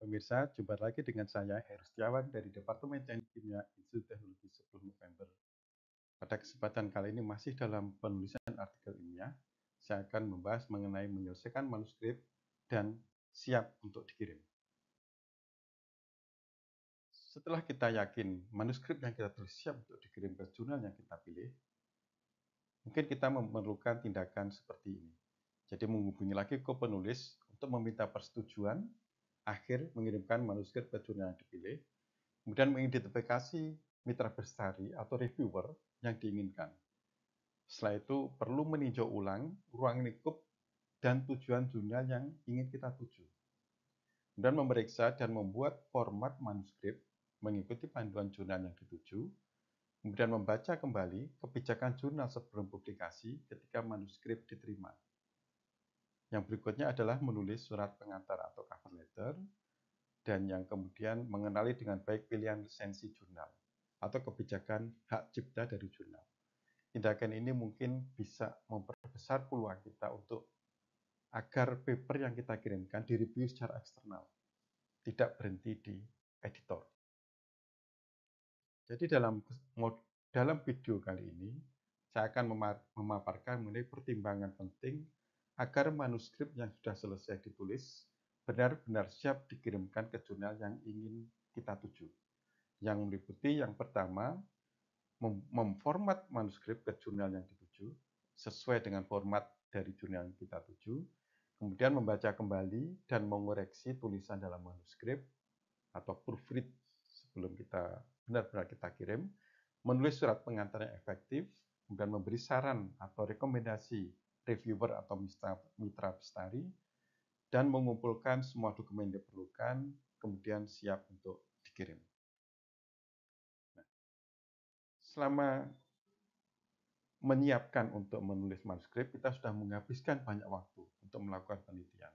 Pemirsa, jumpa lagi dengan saya Heru Setiawan dari Departemen Teknik Kimia Institut Teknologi 10 November. Pada kesempatan kali ini masih dalam penulisan artikel ilmiah, ya. saya akan membahas mengenai menyelesaikan manuskrip dan siap untuk dikirim. Setelah kita yakin manuskrip yang kita tulis siap untuk dikirim ke jurnal yang kita pilih, mungkin kita memerlukan tindakan seperti ini. Jadi menghubungi lagi ke penulis untuk meminta persetujuan akhir mengirimkan manuskrip ke jurnal yang dipilih, kemudian mengidentifikasi mitra bestari atau reviewer yang diinginkan. Setelah itu perlu meninjau ulang ruang lingkup dan tujuan jurnal yang ingin kita tuju. Kemudian memeriksa dan membuat format manuskrip mengikuti panduan jurnal yang dituju. Kemudian membaca kembali kebijakan jurnal sebelum publikasi ketika manuskrip diterima. Yang berikutnya adalah menulis surat pengantar atau cover letter dan yang kemudian mengenali dengan baik pilihan lisensi jurnal atau kebijakan hak cipta dari jurnal. Tindakan ini mungkin bisa memperbesar peluang kita untuk agar paper yang kita kirimkan direview secara eksternal, tidak berhenti di editor. Jadi dalam dalam video kali ini saya akan memaparkan mengenai pertimbangan penting agar manuskrip yang sudah selesai ditulis benar-benar siap dikirimkan ke jurnal yang ingin kita tuju. Yang meliputi yang pertama, mem memformat manuskrip ke jurnal yang dituju sesuai dengan format dari jurnal yang kita tuju, kemudian membaca kembali dan mengoreksi tulisan dalam manuskrip atau proofread sebelum kita benar-benar kita kirim, menulis surat pengantar yang efektif, kemudian memberi saran atau rekomendasi reviewer atau mitra pestari dan mengumpulkan semua dokumen yang diperlukan, kemudian siap untuk dikirim. Nah, selama menyiapkan untuk menulis manuskrip, kita sudah menghabiskan banyak waktu untuk melakukan penelitian.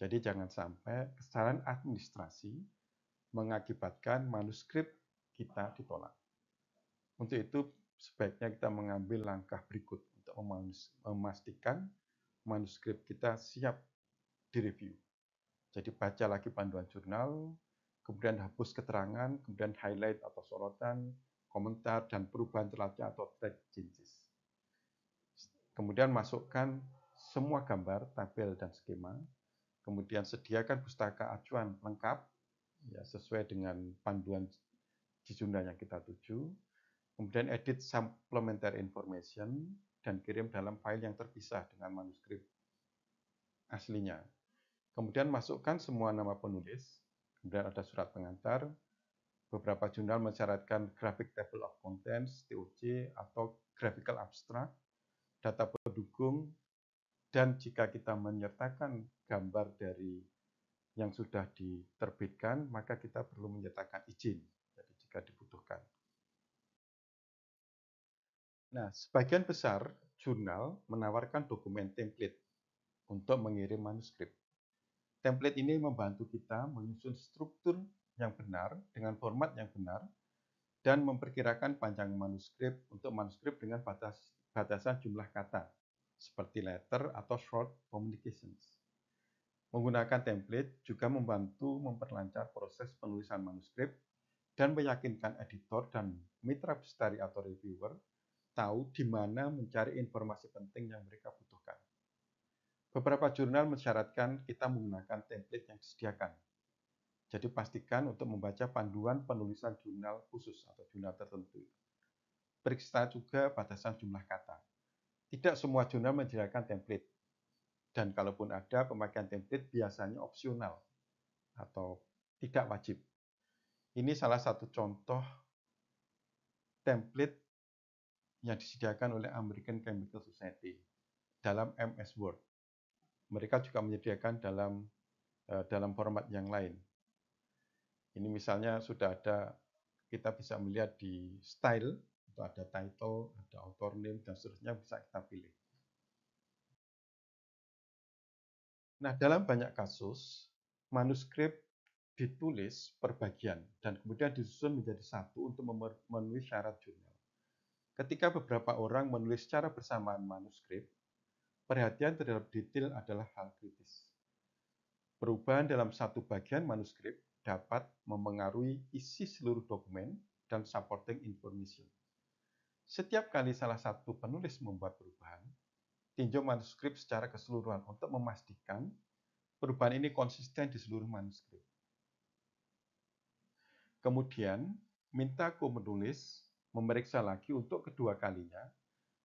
Jadi jangan sampai kesalahan administrasi mengakibatkan manuskrip kita ditolak. Untuk itu sebaiknya kita mengambil langkah berikut untuk memastikan manuskrip kita siap direview. Jadi baca lagi panduan jurnal, kemudian hapus keterangan, kemudian highlight atau sorotan, komentar, dan perubahan celahnya atau tag changes. Kemudian masukkan semua gambar, tabel, dan skema. Kemudian sediakan pustaka acuan lengkap ya, sesuai dengan panduan di jurnal yang kita tuju. Kemudian edit supplementary information, dan kirim dalam file yang terpisah dengan manuskrip aslinya. Kemudian masukkan semua nama penulis, kemudian ada surat pengantar, beberapa jurnal mensyaratkan graphic table of contents, TOC, atau graphical abstract, data pendukung, dan jika kita menyertakan gambar dari yang sudah diterbitkan, maka kita perlu menyertakan izin, jadi jika dibutuhkan. Nah, sebagian besar jurnal menawarkan dokumen template untuk mengirim manuskrip. Template ini membantu kita menyusun struktur yang benar dengan format yang benar dan memperkirakan panjang manuskrip untuk manuskrip dengan batas, batasan jumlah kata seperti letter atau short communications. Menggunakan template juga membantu memperlancar proses penulisan manuskrip dan meyakinkan editor dan mitra bestari atau reviewer tahu di mana mencari informasi penting yang mereka butuhkan. Beberapa jurnal mensyaratkan kita menggunakan template yang disediakan. Jadi pastikan untuk membaca panduan penulisan jurnal khusus atau jurnal tertentu. Periksa juga batasan jumlah kata. Tidak semua jurnal menyediakan template. Dan kalaupun ada, pemakaian template biasanya opsional atau tidak wajib. Ini salah satu contoh template yang disediakan oleh American Chemical Society dalam MS Word. Mereka juga menyediakan dalam eh, dalam format yang lain. Ini misalnya sudah ada kita bisa melihat di style itu ada title, ada author name dan seterusnya bisa kita pilih. Nah, dalam banyak kasus manuskrip ditulis perbagian dan kemudian disusun menjadi satu untuk memenuhi syarat jurnal. Ketika beberapa orang menulis secara bersamaan manuskrip, perhatian terhadap detail adalah hal kritis. Perubahan dalam satu bagian manuskrip dapat memengaruhi isi seluruh dokumen dan supporting information. Setiap kali salah satu penulis membuat perubahan, tinjau manuskrip secara keseluruhan untuk memastikan perubahan ini konsisten di seluruh manuskrip. Kemudian, minta ku memeriksa lagi untuk kedua kalinya,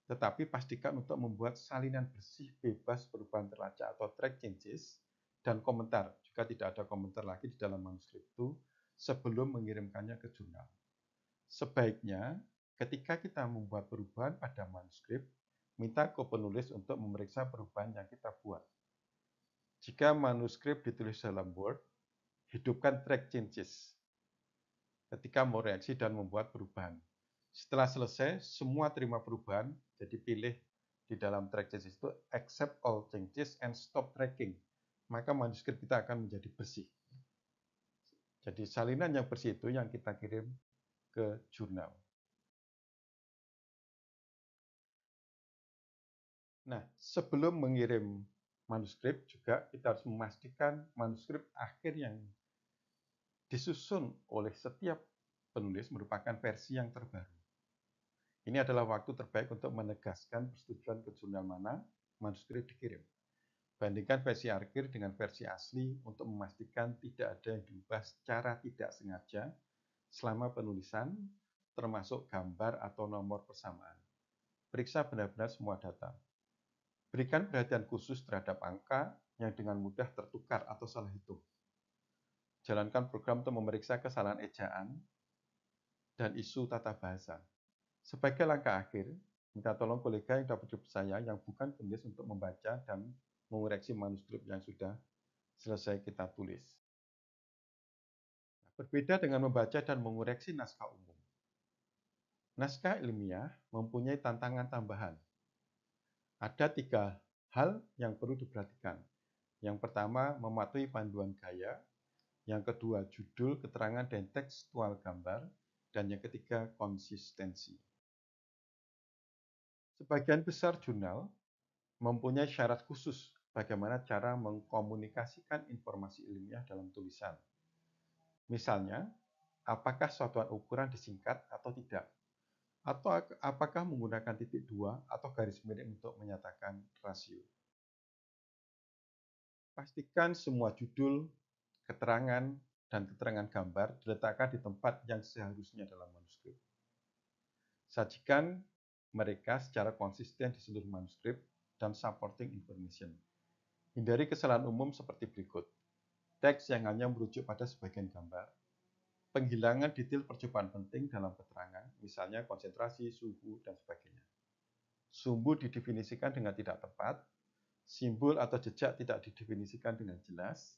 tetapi pastikan untuk membuat salinan bersih bebas perubahan terlacak atau track changes dan komentar jika tidak ada komentar lagi di dalam manuskrip itu sebelum mengirimkannya ke jurnal. Sebaiknya ketika kita membuat perubahan pada manuskrip, minta ke penulis untuk memeriksa perubahan yang kita buat. Jika manuskrip ditulis dalam Word, hidupkan track changes ketika mau reaksi dan membuat perubahan. Setelah selesai, semua terima perubahan, jadi pilih di dalam track changes itu accept all changes and stop tracking. Maka manuskrip kita akan menjadi bersih. Jadi salinan yang bersih itu yang kita kirim ke jurnal. Nah, sebelum mengirim manuskrip juga kita harus memastikan manuskrip akhir yang disusun oleh setiap penulis merupakan versi yang terbaru. Ini adalah waktu terbaik untuk menegaskan persetujuan ke jurnal mana manuskrip dikirim. Bandingkan versi akhir dengan versi asli untuk memastikan tidak ada yang diubah secara tidak sengaja selama penulisan, termasuk gambar atau nomor persamaan. Periksa benar-benar semua data. Berikan perhatian khusus terhadap angka yang dengan mudah tertukar atau salah hitung. Jalankan program untuk memeriksa kesalahan ejaan dan isu tata bahasa. Sebagai langkah akhir, minta tolong kolega yang dapat job saya yang bukan penulis untuk membaca dan mengoreksi manuskrip yang sudah selesai kita tulis. Berbeda dengan membaca dan mengoreksi naskah umum. Naskah ilmiah mempunyai tantangan tambahan. Ada tiga hal yang perlu diperhatikan. Yang pertama, mematuhi panduan gaya. Yang kedua, judul, keterangan, dan tekstual gambar. Dan yang ketiga, konsistensi. Sebagian besar jurnal mempunyai syarat khusus bagaimana cara mengkomunikasikan informasi ilmiah dalam tulisan. Misalnya, apakah satuan ukuran disingkat atau tidak, atau apakah menggunakan titik dua atau garis miring untuk menyatakan rasio. Pastikan semua judul, keterangan, dan keterangan gambar diletakkan di tempat yang seharusnya dalam manuskrip. Sajikan mereka secara konsisten di seluruh manuskrip dan supporting information. Hindari kesalahan umum seperti berikut. Teks yang hanya merujuk pada sebagian gambar, penghilangan detail percobaan penting dalam keterangan, misalnya konsentrasi, suhu, dan sebagainya. Sumbu didefinisikan dengan tidak tepat, simbol atau jejak tidak didefinisikan dengan jelas,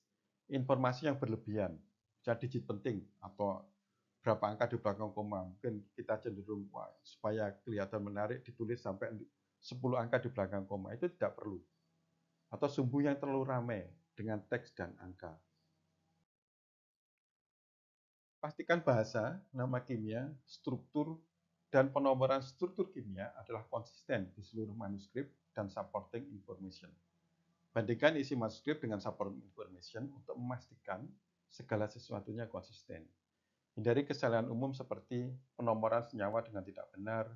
informasi yang berlebihan, misalnya digit penting atau berapa angka di belakang koma. Mungkin kita cenderung wah, supaya kelihatan menarik ditulis sampai 10 angka di belakang koma. Itu tidak perlu. Atau sumbu yang terlalu ramai dengan teks dan angka. Pastikan bahasa, nama kimia, struktur, dan penomoran struktur kimia adalah konsisten di seluruh manuskrip dan supporting information. Bandingkan isi manuskrip dengan supporting information untuk memastikan segala sesuatunya konsisten. Hindari kesalahan umum seperti penomoran senyawa dengan tidak benar,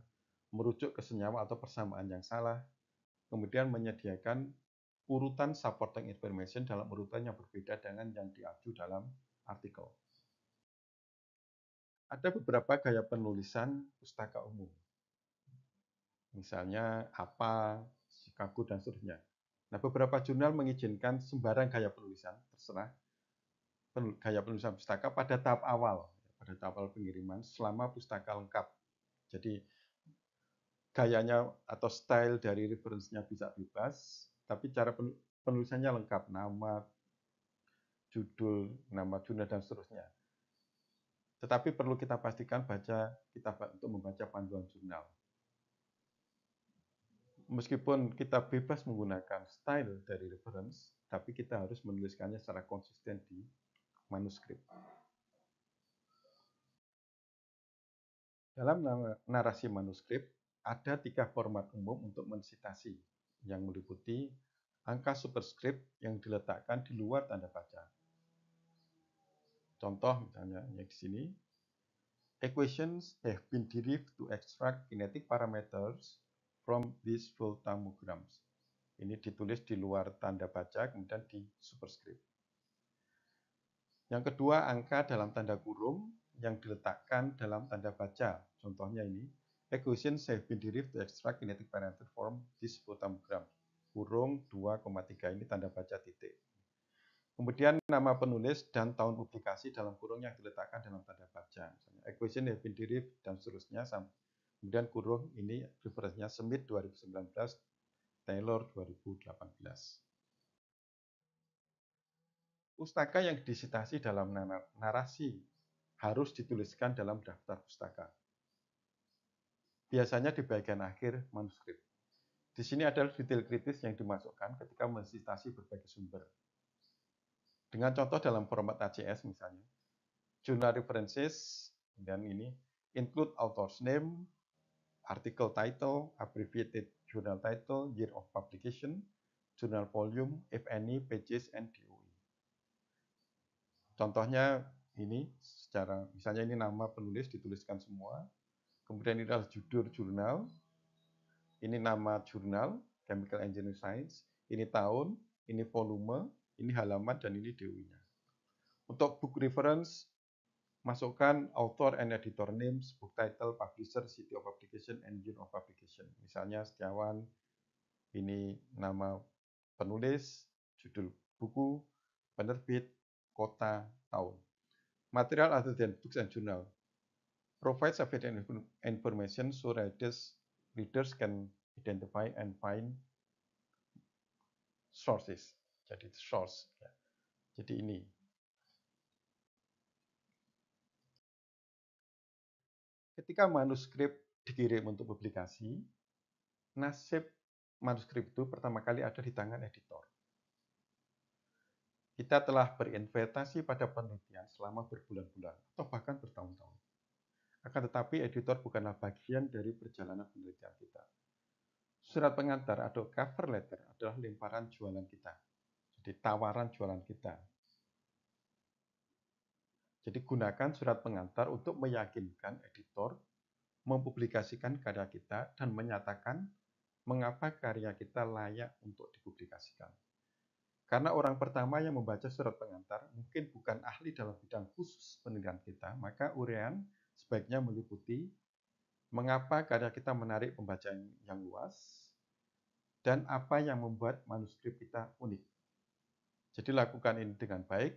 merujuk ke senyawa atau persamaan yang salah, kemudian menyediakan urutan supporting information dalam urutan yang berbeda dengan yang diacu dalam artikel. Ada beberapa gaya penulisan pustaka umum. Misalnya apa, Chicago, dan seterusnya. Nah, beberapa jurnal mengizinkan sembarang gaya penulisan, terserah, gaya penulisan pustaka pada tahap awal pada tapal pengiriman selama pustaka lengkap. Jadi gayanya atau style dari referensinya bisa bebas, tapi cara penulisannya lengkap, nama, judul, nama jurnal dan seterusnya. Tetapi perlu kita pastikan baca kitab untuk membaca panduan jurnal. Meskipun kita bebas menggunakan style dari reference, tapi kita harus menuliskannya secara konsisten di manuskrip. Dalam narasi manuskrip, ada tiga format umum untuk mensitasi, yang meliputi angka superskrip yang diletakkan di luar tanda baca. Contoh misalnya yang di sini, equations have been derived to extract kinetic parameters from these voltammograms. Ini ditulis di luar tanda baca, kemudian di superskrip. Yang kedua, angka dalam tanda kurung yang diletakkan dalam tanda baca Contohnya ini, equation have been derived to extract kinetic parameter from this gram Kurung 2,3 ini tanda baca titik. Kemudian nama penulis dan tahun publikasi dalam kurung yang diletakkan dalam tanda baca. Misalnya, equation have been derived dan seterusnya. Kemudian kurung ini referensinya Smith 2019, Taylor 2018 pustaka yang disitasi dalam narasi harus dituliskan dalam daftar pustaka biasanya di bagian akhir manuskrip. Di sini adalah detail kritis yang dimasukkan ketika mensitasi berbagai sumber. Dengan contoh dalam format ACS misalnya, journal references, dan ini, include author's name, article title, abbreviated journal title, year of publication, journal volume, if any, pages, and DOE. Contohnya ini secara, misalnya ini nama penulis dituliskan semua, Kemudian ini adalah judul jurnal. Ini nama jurnal, Chemical Engineering Science. Ini tahun, ini volume, ini halaman, dan ini DOI-nya. Untuk book reference, masukkan author and editor names, book title, publisher, city of publication, and year of publication. Misalnya Setiawan, ini nama penulis, judul buku, penerbit, kota, tahun. Material other than books and journal provides sufficient information so writers readers can identify and find sources. Jadi source. Ya. Jadi ini. Ketika manuskrip dikirim untuk publikasi, nasib manuskrip itu pertama kali ada di tangan editor. Kita telah berinvestasi pada penelitian selama berbulan-bulan atau bahkan bertahun-tahun akan tetapi editor bukanlah bagian dari perjalanan penelitian kita. Surat pengantar atau cover letter adalah lemparan jualan kita. Jadi tawaran jualan kita. Jadi gunakan surat pengantar untuk meyakinkan editor mempublikasikan karya kita dan menyatakan mengapa karya kita layak untuk dipublikasikan. Karena orang pertama yang membaca surat pengantar mungkin bukan ahli dalam bidang khusus penelitian kita, maka urean sebaiknya meliputi mengapa karya kita menarik pembacaan yang luas, dan apa yang membuat manuskrip kita unik. Jadi lakukan ini dengan baik,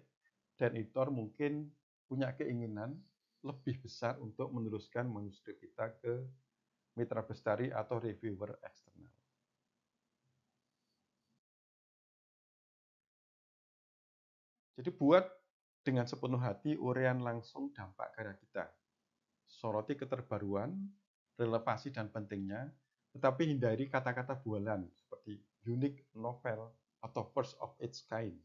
dan editor mungkin punya keinginan lebih besar untuk meneruskan manuskrip kita ke mitra bestari atau reviewer eksternal. Jadi buat dengan sepenuh hati urean langsung dampak karya kita soroti keterbaruan, relevansi dan pentingnya, tetapi hindari kata-kata bualan seperti unique, novel, atau first of its kind.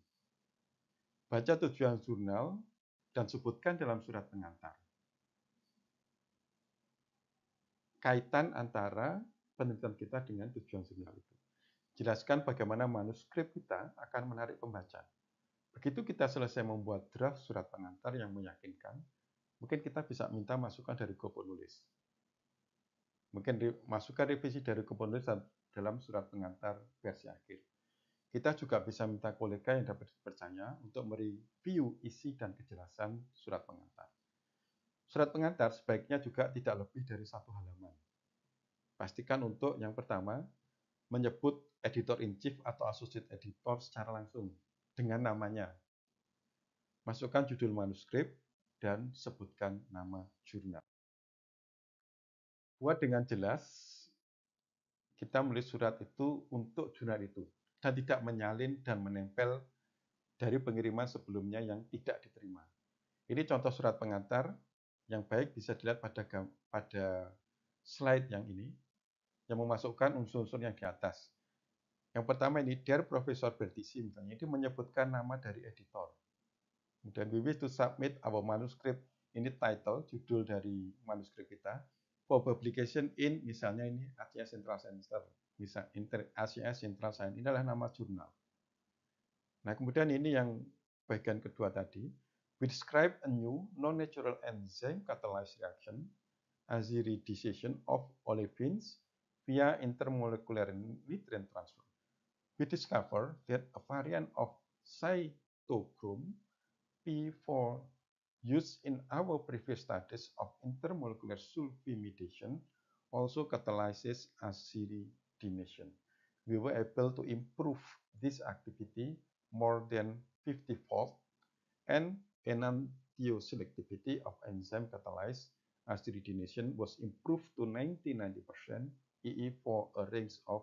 Baca tujuan jurnal dan sebutkan dalam surat pengantar. Kaitan antara penelitian kita dengan tujuan jurnal itu. Jelaskan bagaimana manuskrip kita akan menarik pembaca. Begitu kita selesai membuat draft surat pengantar yang meyakinkan, Mungkin kita bisa minta masukan dari go penulis. Mungkin masukan revisi dari go dalam surat pengantar versi akhir. Kita juga bisa minta kolega yang dapat dipercaya untuk mereview isi dan kejelasan surat pengantar. Surat pengantar sebaiknya juga tidak lebih dari satu halaman. Pastikan untuk yang pertama, menyebut editor in chief atau associate editor secara langsung dengan namanya. Masukkan judul manuskrip, dan sebutkan nama jurnal. Buat dengan jelas, kita menulis surat itu untuk jurnal itu dan tidak menyalin dan menempel dari pengiriman sebelumnya yang tidak diterima. Ini contoh surat pengantar yang baik bisa dilihat pada pada slide yang ini yang memasukkan unsur-unsur yang di atas. Yang pertama ini, dear Profesor Bertisi misalnya, ini menyebutkan nama dari editor. Kemudian we wish to submit our manuscript. Ini title, judul dari manuskrip kita. For publication in, misalnya ini Asia Central Center. Misal, Inter, Asia Central Science. Ini adalah nama jurnal. Nah, kemudian ini yang bagian kedua tadi. We describe a new non-natural enzyme catalyzed reaction as the of olefins via intermolecular nutrient transfer. We discover that a variant of cytochrome e 4 used in our previous studies of intermolecular sulfimidation also catalyzes acidination. We were able to improve this activity more than 50-fold and enantioselectivity of enzyme catalyzed acidination was improved to 90-90% EE for a range of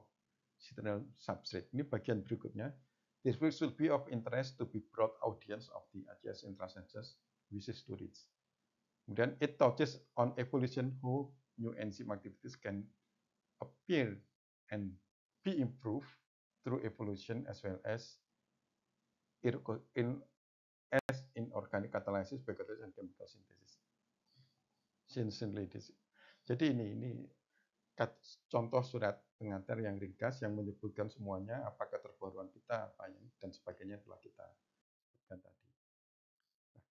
citral substrate. Ini bagian berikutnya. This work should be of interest to be broad audience of the AGS infrastructures wishes to reach. Kemudian it touches on evolution how new enzyme activities can appear and be improved through evolution as well as in as in organic catalysis, biocatalysis, and chemical synthesis. Synthesis. Jadi ini ini contoh surat pengantar yang ringkas yang menyebutkan semuanya apakah keterbaruan kita apa yang dan sebagainya telah kita sebutkan tadi. Nah,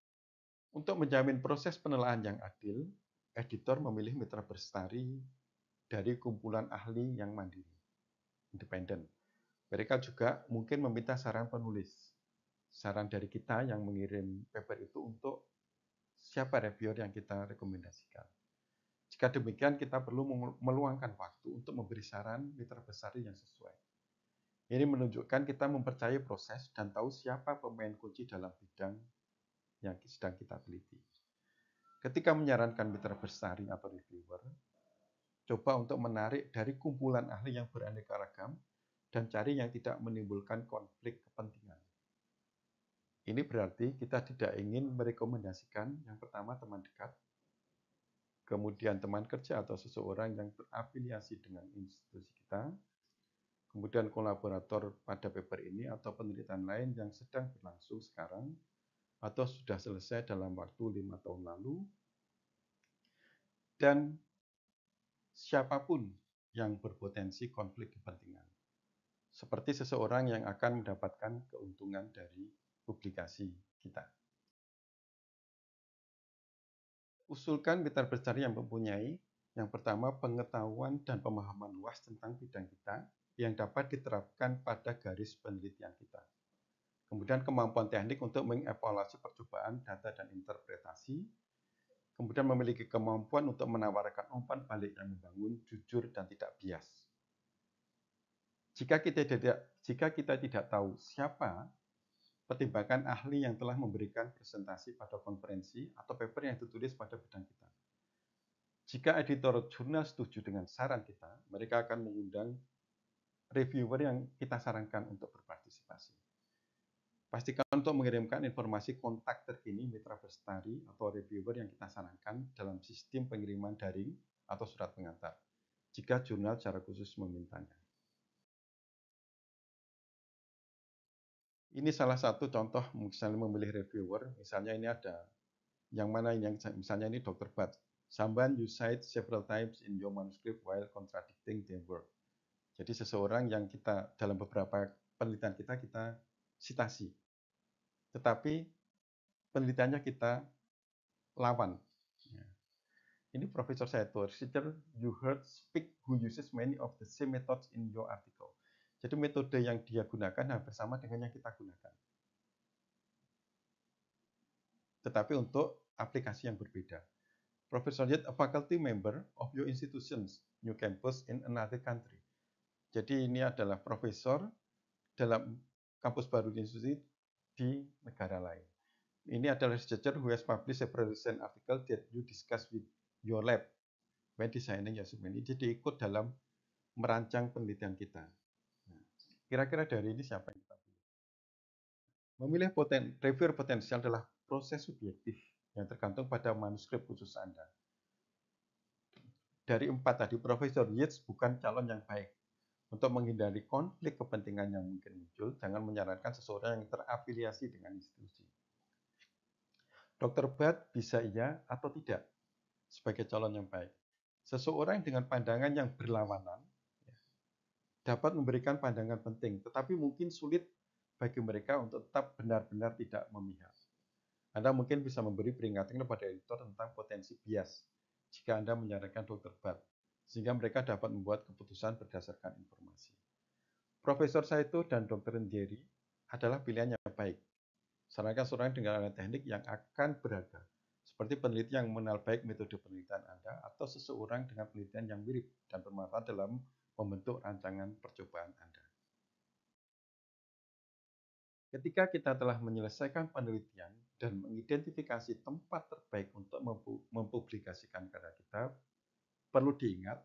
untuk menjamin proses penelaan yang adil, editor memilih mitra berstari dari kumpulan ahli yang mandiri, independen. Mereka juga mungkin meminta saran penulis, saran dari kita yang mengirim paper itu untuk siapa reviewer yang kita rekomendasikan. Jika demikian, kita perlu meluangkan waktu untuk memberi saran mitra besar yang sesuai. Ini menunjukkan kita mempercayai proses dan tahu siapa pemain kunci dalam bidang yang sedang kita teliti. Ketika menyarankan mitra bersaring atau reviewer, coba untuk menarik dari kumpulan ahli yang beraneka ragam dan cari yang tidak menimbulkan konflik kepentingan. Ini berarti kita tidak ingin merekomendasikan yang pertama teman dekat, kemudian teman kerja atau seseorang yang berafiliasi dengan institusi kita, kemudian kolaborator pada paper ini atau penelitian lain yang sedang berlangsung sekarang atau sudah selesai dalam waktu lima tahun lalu, dan siapapun yang berpotensi konflik kepentingan, seperti seseorang yang akan mendapatkan keuntungan dari publikasi kita. Usulkan mitra pencari yang mempunyai yang pertama pengetahuan dan pemahaman luas tentang bidang kita yang dapat diterapkan pada garis penelitian kita. Kemudian kemampuan teknik untuk mengevaluasi percobaan data dan interpretasi. Kemudian memiliki kemampuan untuk menawarkan umpan balik yang membangun, jujur, dan tidak bias. Jika kita tidak, jika kita tidak tahu siapa pertimbangan ahli yang telah memberikan presentasi pada konferensi atau paper yang ditulis pada bidang kita. Jika editor jurnal setuju dengan saran kita, mereka akan mengundang reviewer yang kita sarankan untuk berpartisipasi. Pastikan untuk mengirimkan informasi kontak terkini mitra bestari atau reviewer yang kita sarankan dalam sistem pengiriman daring atau surat pengantar, jika jurnal secara khusus memintanya. Ini salah satu contoh misalnya memilih reviewer, misalnya ini ada yang mana yang misalnya ini dokter Bat. "Samban you cite several times in your manuscript while contradicting their work. Jadi seseorang yang kita dalam beberapa penelitian kita kita citasi, Tetapi penelitiannya kita lawan. Ya. Ini Profesor Saito, researcher you heard speak who uses many of the same methods in your article. Jadi metode yang dia gunakan hampir sama dengan yang kita gunakan. Tetapi untuk aplikasi yang berbeda. Professor Yet, a faculty member of your institution's new campus in another country. Jadi ini adalah profesor dalam kampus baru di institusi di negara lain. Ini adalah researcher who has published several recent article that you discuss with your lab when designing your submenu. Jadi ikut dalam merancang penelitian kita. Kira-kira dari ini siapa yang kita pilih? Memilih poten, reviewer potensial adalah proses subjektif yang tergantung pada manuskrip khusus Anda. Dari empat tadi, Profesor Yates bukan calon yang baik. Untuk menghindari konflik kepentingan yang mungkin muncul, jangan menyarankan seseorang yang terafiliasi dengan institusi. Dr. Bat bisa iya atau tidak sebagai calon yang baik. Seseorang dengan pandangan yang berlawanan dapat memberikan pandangan penting, tetapi mungkin sulit bagi mereka untuk tetap benar-benar tidak memihak. Anda mungkin bisa memberi peringatan kepada editor tentang potensi bias jika Anda menyarankan dokter Bat, sehingga mereka dapat membuat keputusan berdasarkan informasi. Profesor Saito dan Dr. Ndiri adalah pilihan yang baik. Sarankan seorang dengan alat teknik yang akan berharga, seperti peneliti yang mengenal baik metode penelitian Anda atau seseorang dengan penelitian yang mirip dan bermanfaat dalam membentuk rancangan percobaan Anda. Ketika kita telah menyelesaikan penelitian dan mengidentifikasi tempat terbaik untuk mempublikasikan karya kita, perlu diingat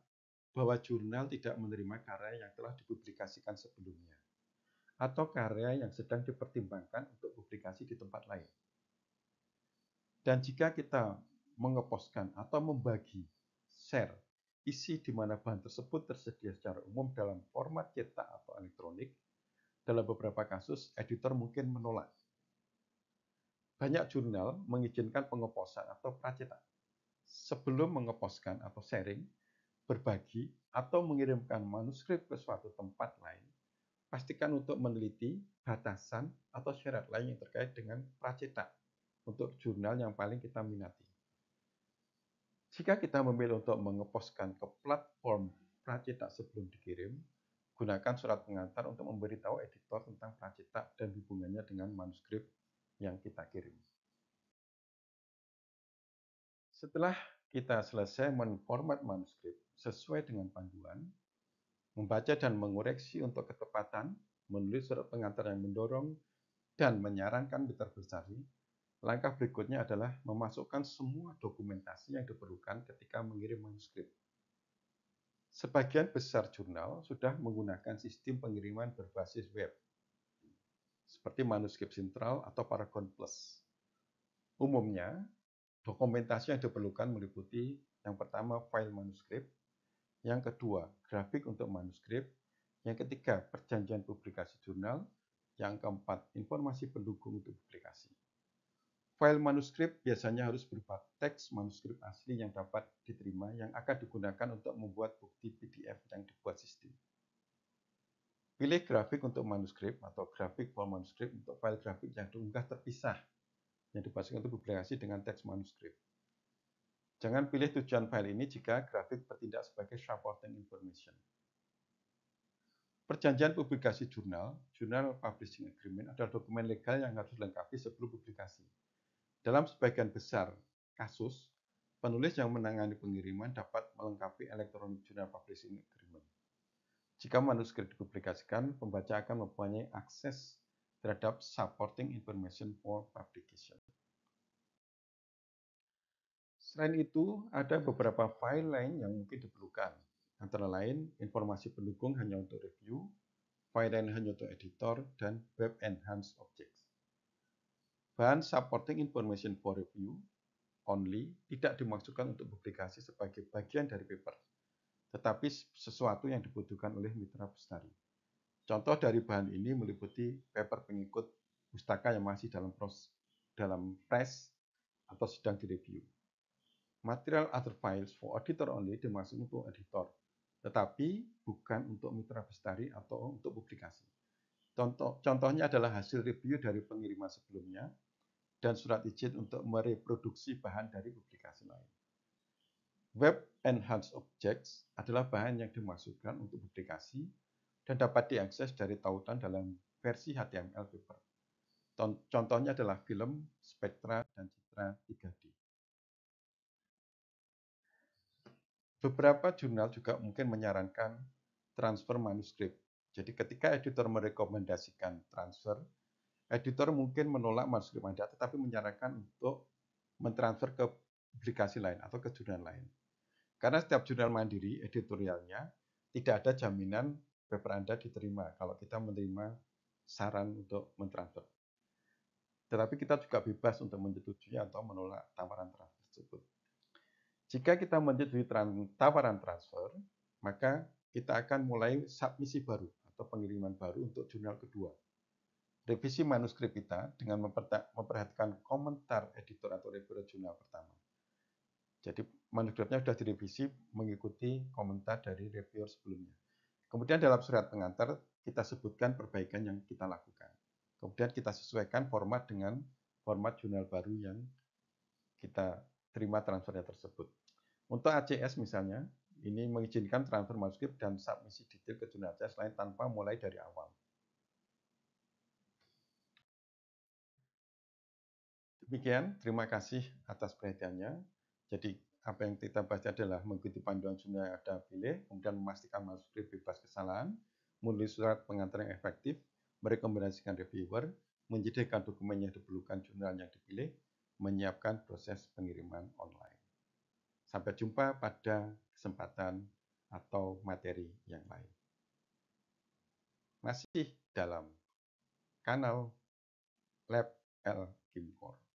bahwa jurnal tidak menerima karya yang telah dipublikasikan sebelumnya atau karya yang sedang dipertimbangkan untuk publikasi di tempat lain. Dan jika kita mengeposkan atau membagi share isi di mana bahan tersebut tersedia secara umum dalam format cetak atau elektronik, dalam beberapa kasus editor mungkin menolak. Banyak jurnal mengizinkan pengeposan atau pracetak. Sebelum mengeposkan atau sharing, berbagi, atau mengirimkan manuskrip ke suatu tempat lain, pastikan untuk meneliti batasan atau syarat lain yang terkait dengan pracetak untuk jurnal yang paling kita minati. Jika kita memilih untuk mengepostkan ke platform pracetak sebelum dikirim, gunakan surat pengantar untuk memberitahu editor tentang pracetak dan hubungannya dengan manuskrip yang kita kirim. Setelah kita selesai menformat manuskrip sesuai dengan panduan, membaca dan mengoreksi untuk ketepatan, menulis surat pengantar yang mendorong, dan menyarankan Peter Langkah berikutnya adalah memasukkan semua dokumentasi yang diperlukan ketika mengirim manuskrip. Sebagian besar jurnal sudah menggunakan sistem pengiriman berbasis web, seperti manuskrip sentral atau Paragon Plus. Umumnya, dokumentasi yang diperlukan meliputi yang pertama file manuskrip, yang kedua grafik untuk manuskrip, yang ketiga perjanjian publikasi jurnal, yang keempat informasi pendukung untuk publikasi. File manuskrip biasanya harus berupa teks manuskrip asli yang dapat diterima yang akan digunakan untuk membuat bukti PDF yang dibuat sistem. Pilih grafik untuk manuskrip atau grafik for manuskrip untuk file grafik yang diunggah terpisah yang dipastikan untuk publikasi dengan teks manuskrip. Jangan pilih tujuan file ini jika grafik bertindak sebagai supporting information. Perjanjian publikasi jurnal, jurnal Publishing Agreement, adalah dokumen legal yang harus dilengkapi sebelum publikasi. Dalam sebagian besar kasus, penulis yang menangani pengiriman dapat melengkapi Electronic Journal Publishing Agreement. Jika manuskrip dipublikasikan, pembaca akan mempunyai akses terhadap supporting information for publication. Selain itu, ada beberapa file lain yang mungkin diperlukan, antara lain informasi pendukung hanya untuk review, file lain hanya untuk editor, dan web enhanced objects bahan supporting information for review only tidak dimaksudkan untuk publikasi sebagai bagian dari paper, tetapi sesuatu yang dibutuhkan oleh mitra bestari. Contoh dari bahan ini meliputi paper pengikut pustaka yang masih dalam proses dalam press atau sedang direview. Material other files for auditor only dimaksud untuk editor, tetapi bukan untuk mitra bestari atau untuk publikasi. Contoh, contohnya adalah hasil review dari pengiriman sebelumnya, dan surat izin untuk mereproduksi bahan dari publikasi lain. Web Enhanced Objects adalah bahan yang dimaksudkan untuk publikasi dan dapat diakses dari tautan dalam versi HTML paper. Contohnya adalah film, spektra, dan citra 3D. Beberapa jurnal juga mungkin menyarankan transfer manuskrip. Jadi ketika editor merekomendasikan transfer, editor mungkin menolak manuskrip Anda, tetapi menyarankan untuk mentransfer ke publikasi lain atau ke jurnal lain. Karena setiap jurnal mandiri editorialnya tidak ada jaminan paper Anda diterima kalau kita menerima saran untuk mentransfer. Tetapi kita juga bebas untuk menyetujui atau menolak tawaran transfer tersebut. Jika kita menyetujui tawaran transfer, maka kita akan mulai submisi baru atau pengiriman baru untuk jurnal kedua Revisi manuskrip kita dengan memperhatikan komentar editor atau reviewer jurnal pertama. Jadi manuskripnya sudah direvisi mengikuti komentar dari reviewer sebelumnya. Kemudian dalam surat pengantar kita sebutkan perbaikan yang kita lakukan. Kemudian kita sesuaikan format dengan format jurnal baru yang kita terima transfernya tersebut. Untuk ACS misalnya, ini mengizinkan transfer manuskrip dan submisi detail ke jurnal ACS lain tanpa mulai dari awal. Demikian, terima kasih atas perhatiannya. Jadi apa yang kita bahas adalah mengikuti panduan sunnah yang ada pilih, kemudian memastikan manuskrip bebas kesalahan, menulis surat pengantar yang efektif, merekomendasikan reviewer, menyediakan dokumen yang diperlukan jurnal yang dipilih, menyiapkan proses pengiriman online. Sampai jumpa pada kesempatan atau materi yang lain. Masih dalam kanal Lab L. Gilmore.